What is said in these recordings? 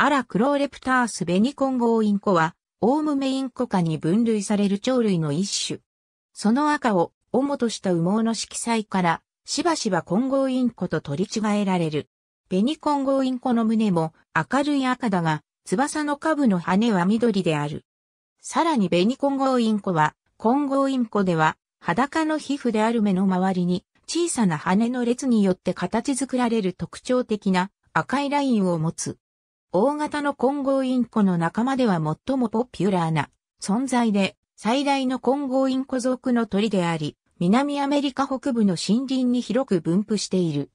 アラクローレプタースベニコンゴウインコは、オウムメインコ科に分類される鳥類の一種。その赤を、主とした羽毛の色彩から、しばしばコンゴウインコと取り違えられる。ベニコンゴウインコの胸も明るい赤だが、翼の下部の羽は緑である。さらにベニコンゴウインコは、コンゴウインコでは、裸の皮膚である目の周りに、小さな羽の列によって形作られる特徴的な赤いラインを持つ。大型の混合インコの仲間では最もポピュラーな存在で、最大の混合インコ属の鳥であり、南アメリカ北部の森林に広く分布している。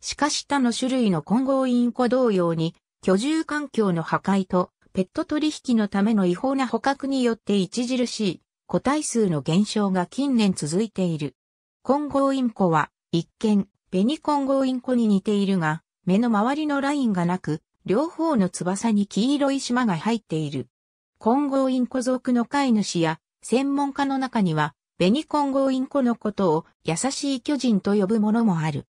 しかし他の種類の混合インコ同様に、居住環境の破壊とペット取引のための違法な捕獲によって著しい個体数の減少が近年続いている。混合インコは一見、ベニ混合インコに似ているが、目の周りのラインがなく、両方の翼に黄色い島が入っている。混合インコ族の飼い主や専門家の中には、ベニ混合インコのことを優しい巨人と呼ぶものもある。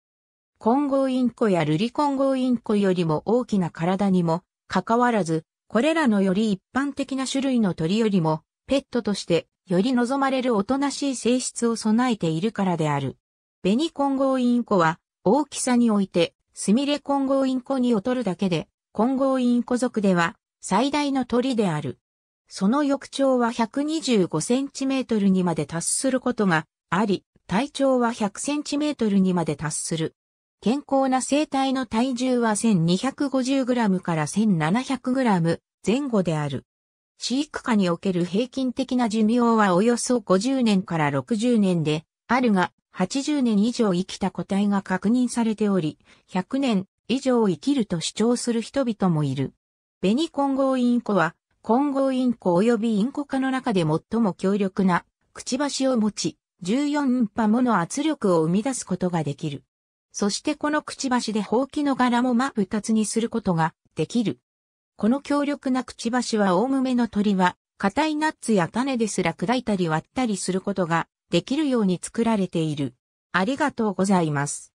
混合インコやルリ混合インコよりも大きな体にも、かかわらず、これらのより一般的な種類の鳥よりも、ペットとしてより望まれるおとなしい性質を備えているからである。ベニ混合インコは、大きさにおいて、スミレ混合インコに劣るだけで、金剛院古族では最大の鳥である。その翼長は 125cm にまで達することがあり、体長は 100cm にまで達する。健康な生体の体重は 1250g から 1700g 前後である。飼育下における平均的な寿命はおよそ50年から60年で、あるが80年以上生きた個体が確認されており、100年以上生きると主張する人々もいる。ベニ混合インコは、混合インコ及びインコ科の中で最も強力な、くちばしを持ち、14パもの圧力を生み出すことができる。そしてこのくちばしでほうきの柄も真二つにすることができる。この強力なくちばしは大むめの鳥は、硬いナッツや種ですら砕いたり割ったりすることができるように作られている。ありがとうございます。